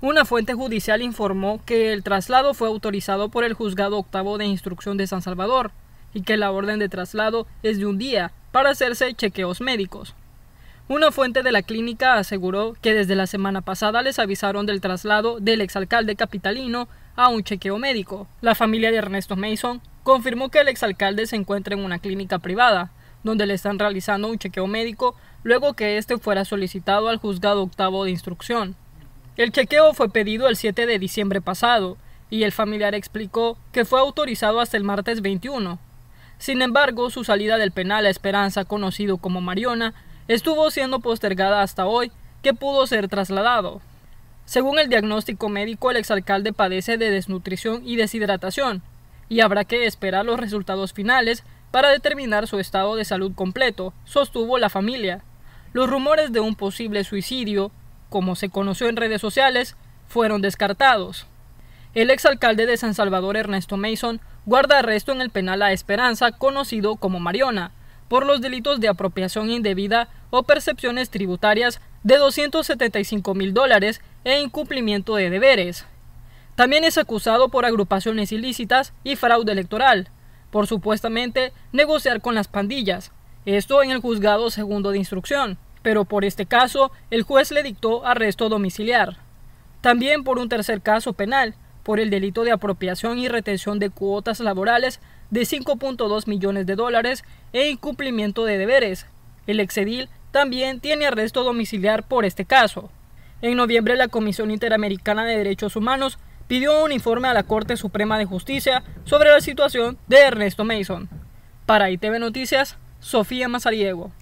Una fuente judicial informó que el traslado fue autorizado por el juzgado octavo de instrucción de San Salvador y que la orden de traslado es de un día para hacerse chequeos médicos. Una fuente de la clínica aseguró que desde la semana pasada les avisaron del traslado del exalcalde capitalino a un chequeo médico. La familia de Ernesto Mason confirmó que el exalcalde se encuentra en una clínica privada, donde le están realizando un chequeo médico luego que éste fuera solicitado al juzgado octavo de instrucción. El chequeo fue pedido el 7 de diciembre pasado, y el familiar explicó que fue autorizado hasta el martes 21. Sin embargo, su salida del penal a Esperanza, conocido como Mariona, estuvo siendo postergada hasta hoy, que pudo ser trasladado. Según el diagnóstico médico, el exalcalde padece de desnutrición y deshidratación, y habrá que esperar los resultados finales para determinar su estado de salud completo, sostuvo la familia. Los rumores de un posible suicidio como se conoció en redes sociales, fueron descartados. El exalcalde de San Salvador, Ernesto Mason, guarda arresto en el penal La Esperanza, conocido como Mariona, por los delitos de apropiación indebida o percepciones tributarias de 275 mil dólares e incumplimiento de deberes. También es acusado por agrupaciones ilícitas y fraude electoral, por supuestamente negociar con las pandillas, esto en el juzgado segundo de instrucción pero por este caso el juez le dictó arresto domiciliar. También por un tercer caso penal, por el delito de apropiación y retención de cuotas laborales de 5.2 millones de dólares e incumplimiento de deberes. El exedil también tiene arresto domiciliar por este caso. En noviembre la Comisión Interamericana de Derechos Humanos pidió un informe a la Corte Suprema de Justicia sobre la situación de Ernesto Mason. Para ITV Noticias, Sofía Mazariego.